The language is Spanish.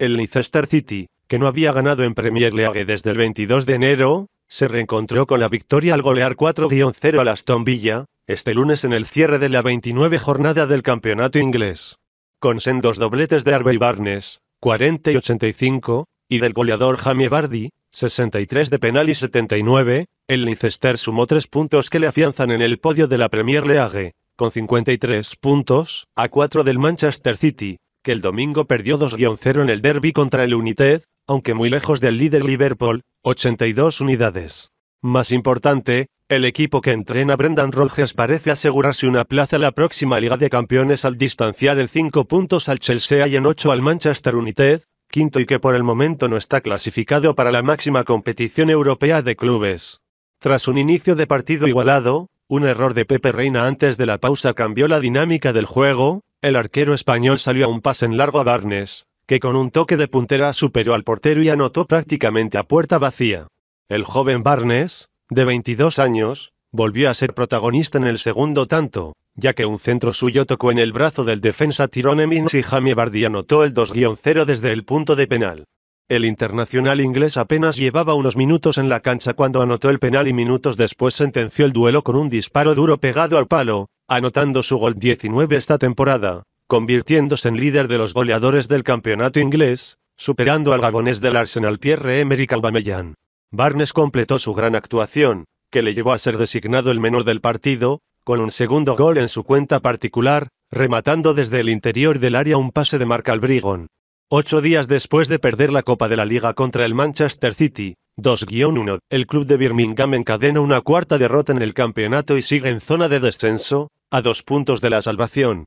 el Leicester City, que no había ganado en Premier League desde el 22 de enero, se reencontró con la victoria al golear 4-0 a Aston Villa, este lunes en el cierre de la 29 jornada del campeonato inglés. Con sendos dobletes de Harvey Barnes, 40 y 85, y del goleador Jamie Bardi, 63 de penal y 79, el Leicester sumó tres puntos que le afianzan en el podio de la Premier League, con 53 puntos, a 4 del Manchester City, que el domingo perdió 2-0 en el derby contra el United, aunque muy lejos del líder Liverpool, 82 unidades. Más importante, el equipo que entrena Brendan Rodgers parece asegurarse una plaza a la próxima Liga de Campeones al distanciar en 5 puntos al Chelsea y en 8 al Manchester United, quinto y que por el momento no está clasificado para la máxima competición europea de clubes. Tras un inicio de partido igualado, un error de Pepe Reina antes de la pausa cambió la dinámica del juego, el arquero español salió a un pase en largo a Barnes, que con un toque de puntera superó al portero y anotó prácticamente a puerta vacía. El joven Barnes, de 22 años, volvió a ser protagonista en el segundo tanto, ya que un centro suyo tocó en el brazo del defensa Tyrone Mings y Jamie Bardi anotó el 2-0 desde el punto de penal. El internacional inglés apenas llevaba unos minutos en la cancha cuando anotó el penal y minutos después sentenció el duelo con un disparo duro pegado al palo, anotando su gol 19 esta temporada, convirtiéndose en líder de los goleadores del campeonato inglés, superando al gabonés del Arsenal Pierre-Emerick Aubameyang. Barnes completó su gran actuación, que le llevó a ser designado el menor del partido, con un segundo gol en su cuenta particular, rematando desde el interior del área un pase de marca al brigón. Ocho días después de perder la Copa de la Liga contra el Manchester City, 2-1, el club de Birmingham encadena una cuarta derrota en el campeonato y sigue en zona de descenso, a dos puntos de la salvación.